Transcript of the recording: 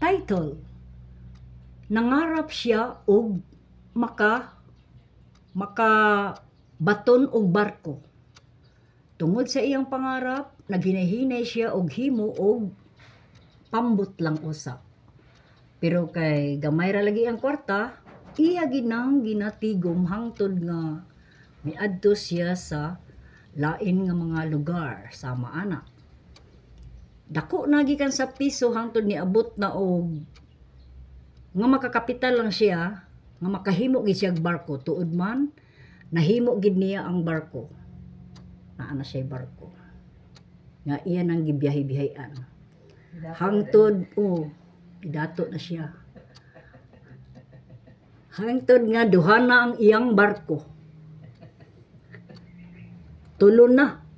Title Nangarap siya og maka maka baton og barko. Tungod sa iyang pangarap, naghinay-hinay siya og himo og pambot lang usa. Pero kay gamay ra lagi ang kwarta, iya ginang ginatigom hangtod nga miadto siya sa lain nga mga lugar sama anak dako nagikan sa piso hangtod niabot na og nga makakapital lang siya nga makahimo gid siya barko tuod man nahimo gid niya ang barko naa na siya barko nga iya nang gibiyahe-bihayan hangtod o oh, dato na siya hangtod nga duha na ang iyang barko tulo na